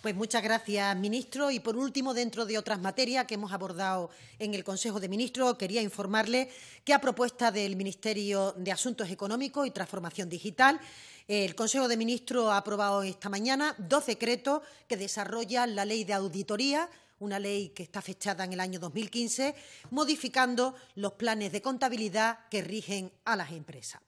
Pues muchas gracias, ministro. Y por último, dentro de otras materias que hemos abordado en el Consejo de Ministros, quería informarle que a propuesta del Ministerio de Asuntos Económicos y Transformación Digital, el Consejo de Ministros ha aprobado esta mañana dos decretos que desarrollan la ley de auditoría una ley que está fechada en el año 2015, modificando los planes de contabilidad que rigen a las empresas.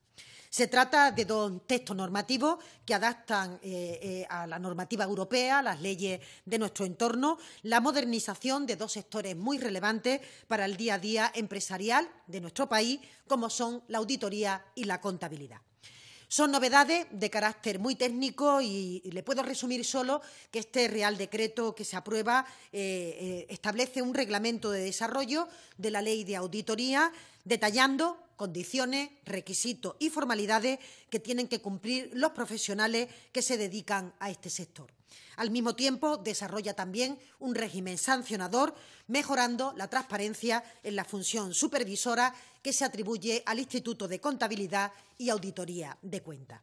Se trata de dos textos normativos que adaptan eh, eh, a la normativa europea, las leyes de nuestro entorno, la modernización de dos sectores muy relevantes para el día a día empresarial de nuestro país, como son la auditoría y la contabilidad. Son novedades de carácter muy técnico y, le puedo resumir solo que este Real Decreto que se aprueba eh, establece un reglamento de desarrollo de la Ley de Auditoría detallando condiciones, requisitos y formalidades que tienen que cumplir los profesionales que se dedican a este sector. Al mismo tiempo, desarrolla también un régimen sancionador, mejorando la transparencia en la función supervisora que se atribuye al Instituto de Contabilidad y Auditoría de Cuentas.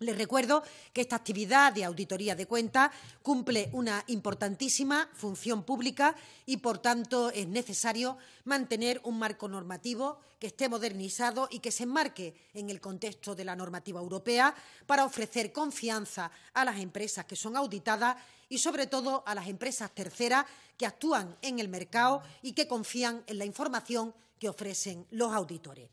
Les recuerdo que esta actividad de auditoría de cuentas cumple una importantísima función pública y, por tanto, es necesario mantener un marco normativo que esté modernizado y que se enmarque en el contexto de la normativa europea para ofrecer confianza a las empresas que son auditadas y, sobre todo, a las empresas terceras que actúan en el mercado y que confían en la información que ofrecen los auditores.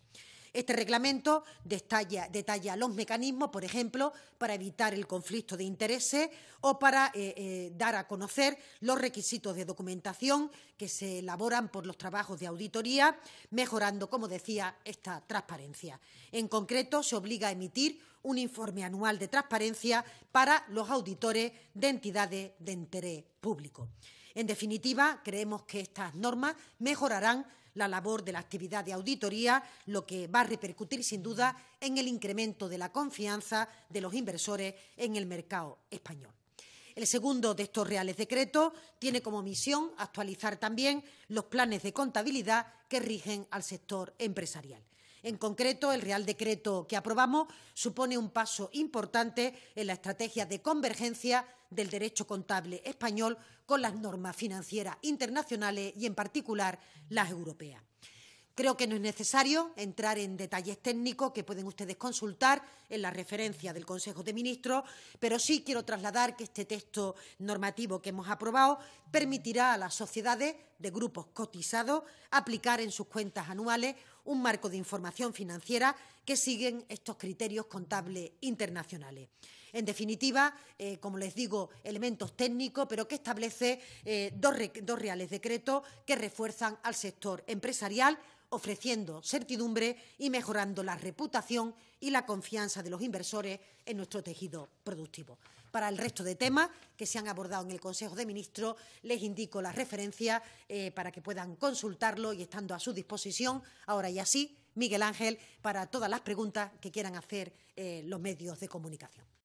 Este reglamento detalla, los mecanismos, por ejemplo, para evitar el conflicto de intereses o para eh, eh, dar a conocer los requisitos de documentación que se elaboran por los trabajos de auditoría, mejorando, como decía, esta transparencia. En concreto, se obliga a emitir un informe anual de transparencia para los auditores de entidades de interés público. En definitiva, creemos que estas normas mejorarán la labor de la actividad de auditoría, lo que va a repercutir sin duda en el incremento de la confianza de los inversores en el mercado español. El segundo de estos reales decretos tiene como misión actualizar también los planes de contabilidad que rigen al sector empresarial. En concreto, el Real Decreto que aprobamos supone un paso importante en la estrategia de convergencia del derecho contable español con las normas financieras internacionales y, en particular, las europeas. Creo que no es necesario entrar en detalles técnicos que pueden ustedes consultar en la referencia del Consejo de Ministros, pero sí quiero trasladar que este texto normativo que hemos aprobado permitirá a las sociedades de grupos cotizados aplicar en sus cuentas anuales un marco de información financiera que siguen estos criterios contables internacionales. En definitiva, eh, como les digo, elementos técnicos, pero que establece eh, dos reales decretos que refuerzan al sector empresarial ofreciendo certidumbre y mejorando la reputación y la confianza de los inversores en nuestro tejido productivo. Para el resto de temas que se han abordado en el Consejo de Ministros, les indico las referencias eh, para que puedan consultarlo y estando a su disposición ahora y así, Miguel Ángel, para todas las preguntas que quieran hacer eh, los medios de comunicación.